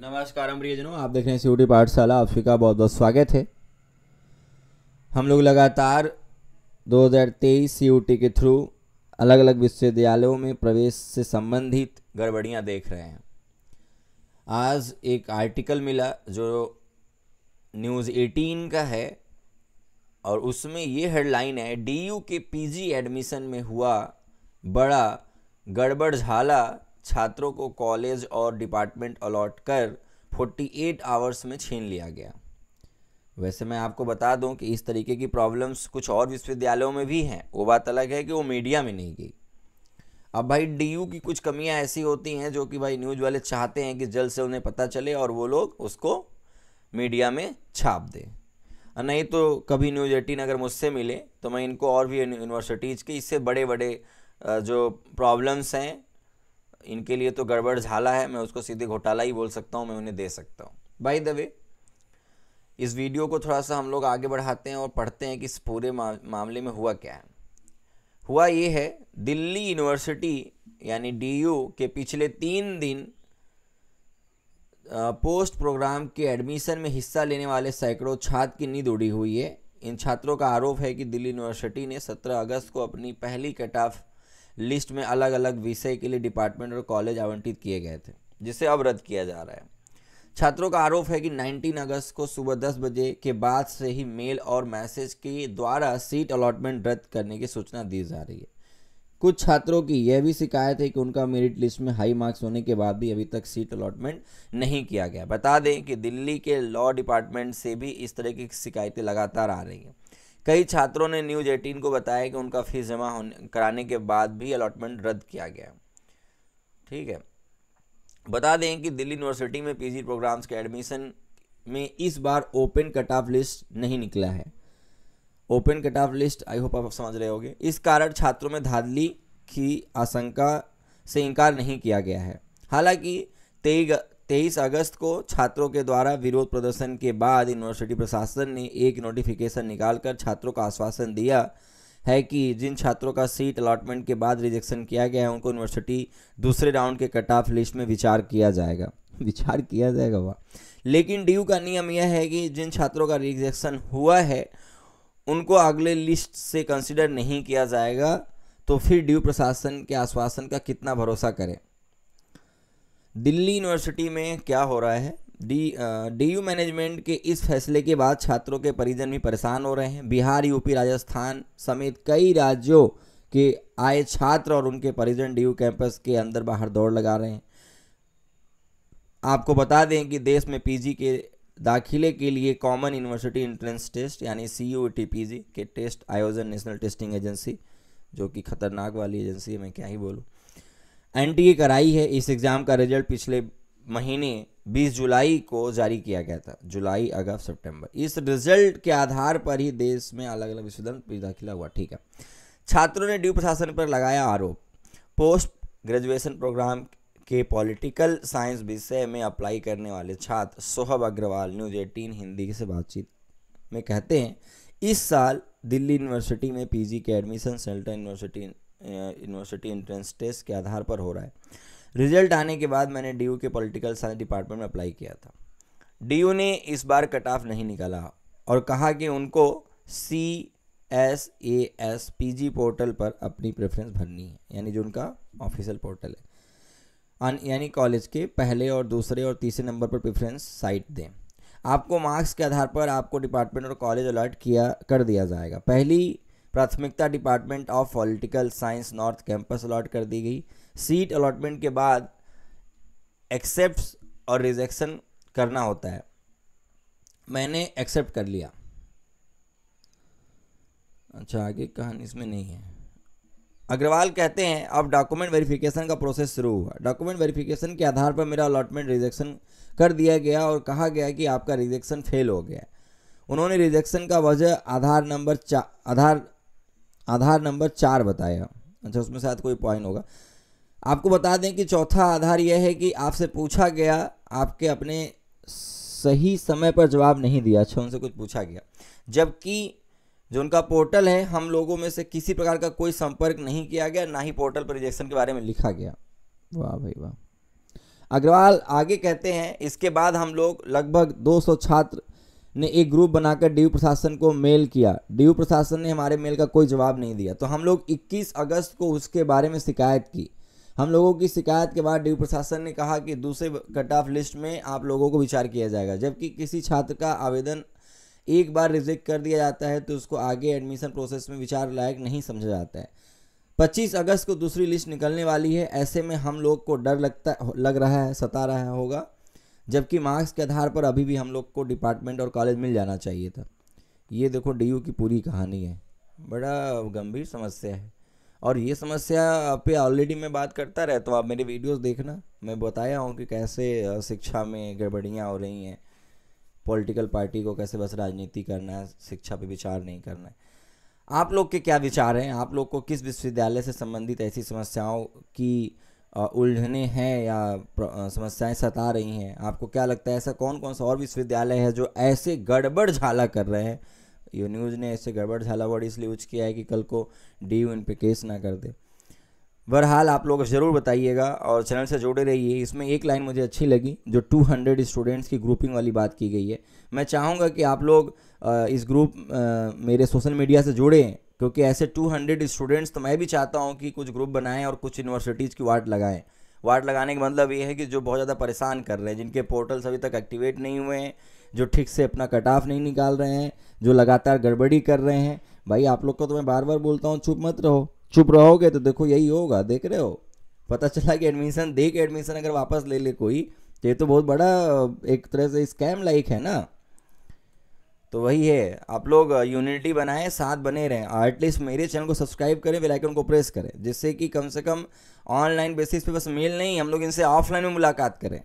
नमस्कार प्रियजनों आप देख रहे हैं सीटी पाठशाला का बहुत बहुत स्वागत है हम लोग लगातार 2023 सीयूटी के थ्रू अलग अलग विश्वविद्यालयों में प्रवेश से संबंधित गड़बड़ियां देख रहे हैं आज एक आर्टिकल मिला जो न्यूज़ 18 का है और उसमें ये हेडलाइन है डीयू के पीजी एडमिशन में हुआ बड़ा गड़बड़ झाला छात्रों को कॉलेज और डिपार्टमेंट अलॉट कर 48 आवर्स में छीन लिया गया वैसे मैं आपको बता दूं कि इस तरीके की प्रॉब्लम्स कुछ और विश्वविद्यालयों में भी हैं वो बात अलग है कि वो मीडिया में नहीं गई अब भाई डी की कुछ कमियाँ ऐसी होती हैं जो कि भाई न्यूज़ वाले चाहते हैं कि जल्द से उन्हें पता चले और वो लोग उसको मीडिया में छाप दें नहीं तो कभी न्यूज एटीन अगर मुझसे मिले तो मैं इनको और भी यूनिवर्सिटीज़ के इससे बड़े बड़े जो प्रॉब्लम्स हैं इनके लिए तो गड़बड़ झाला है मैं उसको सीधे घोटाला ही बोल सकता हूँ मैं उन्हें दे सकता हूँ बाई द वे इस वीडियो को थोड़ा सा हम लोग आगे बढ़ाते हैं और पढ़ते हैं कि इस पूरे मामले में हुआ क्या है हुआ ये है दिल्ली यूनिवर्सिटी यानी डी के पिछले तीन दिन पोस्ट प्रोग्राम के एडमिशन में हिस्सा लेने वाले सैकड़ों छात्र की नींद उड़ी हुई है इन छात्रों का आरोप है कि दिल्ली यूनिवर्सिटी ने 17 अगस्त को अपनी पहली कट ऑफ लिस्ट में अलग अलग विषय के लिए डिपार्टमेंट और कॉलेज आवंटित किए गए थे जिसे अब रद्द किया जा रहा है छात्रों का आरोप है कि 19 अगस्त को सुबह 10 बजे के बाद से ही मेल और मैसेज के द्वारा सीट अलॉटमेंट रद्द करने की सूचना दी जा रही है कुछ छात्रों की यह भी शिकायत है कि उनका मेरिट लिस्ट में हाई मार्क्स होने के बाद भी अभी तक सीट अलॉटमेंट नहीं किया गया बता दें कि दिल्ली के लॉ डिपार्टमेंट से भी इस तरह की शिकायतें लगातार आ रही हैं कई छात्रों ने न्यूज़ एटीन को बताया कि उनका फीस जमा होने कराने के बाद भी अलॉटमेंट रद्द किया गया ठीक है बता दें कि दिल्ली यूनिवर्सिटी में पीजी प्रोग्राम्स के एडमिशन में इस बार ओपन कट ऑफ लिस्ट नहीं निकला है open cut off list I hope आप समझ रहे होंगे इस कारण छात्रों में धांधली की आशंका से इनकार नहीं किया गया है हालांकि तेईस अगस्त को छात्रों के द्वारा विरोध प्रदर्शन के बाद यूनिवर्सिटी प्रशासन ने एक नोटिफिकेशन निकालकर छात्रों का आश्वासन दिया है कि जिन छात्रों का सीट अलॉटमेंट के बाद रिजेक्शन किया गया है उनको यूनिवर्सिटी दूसरे राउंड के कट ऑफ लिस्ट में विचार किया जाएगा विचार किया जाएगा वह लेकिन ड्यू का नियम यह है कि जिन छात्रों का रिजेक्शन हुआ है उनको अगले लिस्ट से कंसिडर नहीं किया जाएगा तो फिर ड्यू प्रशासन के आश्वासन का कितना भरोसा करें दिल्ली यूनिवर्सिटी में क्या हो रहा है डी डी यू मैनेजमेंट के इस फैसले के बाद छात्रों के परिजन भी परेशान हो रहे हैं बिहार यूपी राजस्थान समेत कई राज्यों के आए छात्र और उनके परिजन डी कैंपस के अंदर बाहर दौड़ लगा रहे हैं आपको बता दें कि देश में पीजी के दाखिले के लिए कॉमन यूनिवर्सिटी एंट्रेंस टेस्ट यानी C U T P G के टेस्ट आयोजन नेशनल टेस्टिंग एजेंसी जो कि खतरनाक वाली एजेंसी है मैं क्या ही बोलूँ ए कराई है इस एग्ज़ाम का रिजल्ट पिछले महीने 20 जुलाई को जारी किया गया था जुलाई अगस्त सितंबर इस रिजल्ट के आधार पर ही देश में अलग अलग विश्वविद्यालय दाखिला हुआ ठीक है छात्रों ने ड्यू प्रशासन पर लगाया आरोप पोस्ट ग्रेजुएशन प्रोग्राम के पॉलिटिकल साइंस विषय में अप्लाई करने वाले छात्र सोहब अग्रवाल न्यूज एटीन हिंदी से बातचीत में कहते हैं इस साल दिल्ली यूनिवर्सिटी में पीजी के एडमिशन सेल्टा यूनिवर्सिटी यूनिवर्सिटी एंट्रेंस टेस्ट के आधार पर हो रहा है रिजल्ट आने के बाद मैंने डी के पॉलिटिकल साइंस डिपार्टमेंट में अप्लाई किया था डी ने इस बार कट ऑफ नहीं निकाला और कहा कि उनको C S A S P G portal पर अपनी प्रेफरेंस भरनी है यानी जो उनका ऑफिशियल पोर्टल है यानी कॉलेज के पहले और दूसरे और तीसरे नंबर पर प्रेफरेंस साइट दें आपको मार्क्स के आधार पर आपको डिपार्टमेंट और कॉलेज अलर्ट किया कर दिया जाएगा पहली प्राथमिकता department of political science north campus allot कर दी गई सीट अलॉटमेंट के बाद एक्सेप्ट और रिजेक्शन करना होता है मैंने एक्सेप्ट कर लिया अच्छा आगे कहानी इसमें नहीं है अग्रवाल कहते हैं अब डॉक्यूमेंट वेरिफिकेशन का प्रोसेस शुरू हुआ डॉक्यूमेंट वेरिफिकेशन के आधार पर मेरा अलॉटमेंट रिजेक्शन कर दिया गया और कहा गया कि आपका रिजेक्शन फेल हो गया उन्होंने रिजेक्शन का वजह आधार नंबर चा आधार आधार नंबर चार बताया अच्छा उसमें शायद कोई पॉइंट होगा आपको बता दें कि चौथा आधार यह है कि आपसे पूछा गया आपके अपने सही समय पर जवाब नहीं दिया अच्छा उनसे कुछ पूछा गया जबकि जो उनका पोर्टल है हम लोगों में से किसी प्रकार का कोई संपर्क नहीं किया गया ना ही पोर्टल पर रिजेक्शन के बारे में लिखा गया वाह भाई वाह अग्रवाल आगे कहते हैं इसके बाद हम लोग लगभग 200 छात्र ने एक ग्रुप बनाकर डी प्रशासन को मेल किया डी प्रशासन ने हमारे मेल का कोई जवाब नहीं दिया तो हम लोग 21 अगस्त को उसके बारे में शिकायत की हम लोगों की शिकायत के बाद डी प्रशासन ने कहा कि दूसरे कट ऑफ लिस्ट में आप लोगों को विचार किया जाएगा जबकि किसी छात्र का आवेदन एक बार रिजेक्ट कर दिया जाता है तो उसको आगे एडमिशन प्रोसेस में विचार लायक नहीं समझा जाता है 25 अगस्त को दूसरी लिस्ट निकलने वाली है ऐसे में हम लोग को डर लगता लग रहा है सता रहा होगा जबकि मार्क्स के आधार पर अभी भी हम लोग को डिपार्टमेंट और कॉलेज मिल जाना चाहिए था ये देखो डी की पूरी कहानी है बड़ा गंभीर समस्या है और ये समस्या पे ऑलरेडी मैं बात करता रहता तो आप मेरे वीडियोस देखना मैं बताया हूँ कि कैसे शिक्षा में गड़बड़ियाँ हो रही हैं पॉलिटिकल पार्टी को कैसे बस राजनीति करना है शिक्षा पे विचार नहीं करना है आप लोग के क्या विचार हैं आप लोग को किस विश्वविद्यालय से संबंधित ऐसी समस्याओं की उलझने हैं या समस्याएं सता रही हैं आपको क्या लगता है ऐसा कौन कौन सा और विश्वविद्यालय है जो ऐसे गड़बड़ झाला कर रहे हैं यू न्यूज़ ने ऐसे गड़बड़ झाला वर्ड इसलिए यूज किया है कि कल को डी इन पे केस ना कर दे बहरहाल आप लोग ज़रूर बताइएगा और चैनल से जुड़े रहिए इसमें एक लाइन मुझे अच्छी लगी जो 200 स्टूडेंट्स की ग्रुपिंग वाली बात की गई है मैं चाहूँगा कि आप लोग इस ग्रुप मेरे सोशल मीडिया से जुड़ें क्योंकि ऐसे 200 स्टूडेंट्स तो मैं भी चाहता हूँ कि कुछ ग्रुप बनाएं और कुछ यूनिवर्सिटीज़ की वार्ड लगाएं वार्ड लगाने का मतलब ये है कि जो बहुत ज़्यादा परेशान कर रहे हैं जिनके पोर्टल्स अभी तक एक्टिवेट नहीं हुए हैं जो ठीक से अपना कट ऑफ नहीं निकाल रहे हैं जो लगातार गड़बड़ी कर रहे हैं भाई आप लोग को तो मैं बार बार बोलता हूँ चुप मत रहो चुप रहोगे तो देखो यही होगा देख रहे हो पता चला कि एडमिशन दे के एडमिशन अगर वापस ले ले कोई तो ये तो बहुत बड़ा एक तरह से स्कैम लाइक है ना तो वही है आप लोग यूनिटी बनाएं साथ बने रहें और एटलीस्ट मेरे चैनल को सब्सक्राइब करें बेल आइकन को प्रेस करें जिससे कि कम से कम ऑनलाइन बेसिस पे बस मेल नहीं हम लोग इनसे ऑफलाइन में मुलाकात करें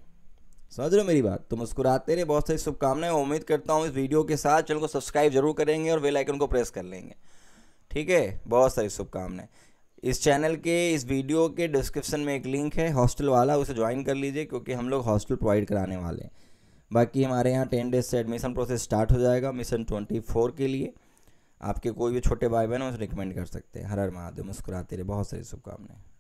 समझ रहे हो मेरी बात तो मुस्कुराते रहे बहुत सारी शुभकामनाएं उम्मीद करता हूँ इस वीडियो के साथ चैनल को सब्सक्राइब जरूर करेंगे और बेल आइकन को प्रेस कर लेंगे ठीक है बहुत सारी शुभकामनाएं इस चैनल के इस वीडियो के डिस्क्रिप्शन में एक लिंक है हॉस्टल वाला उसे ज्वाइन कर लीजिए क्योंकि हम लोग हॉस्टल प्रोवाइड कराने वाले हैं बाकी हमारे यहाँ टेन डेज से एडमिशन प्रोसेस स्टार्ट हो जाएगा मिशन ट्वेंटी फोर के लिए आपके कोई भी छोटे भाई बहन उसे रिकमेंड कर सकते हैं हर हर महादेव मुस्कुराते रहे बहुत सारी शुभकामनाएं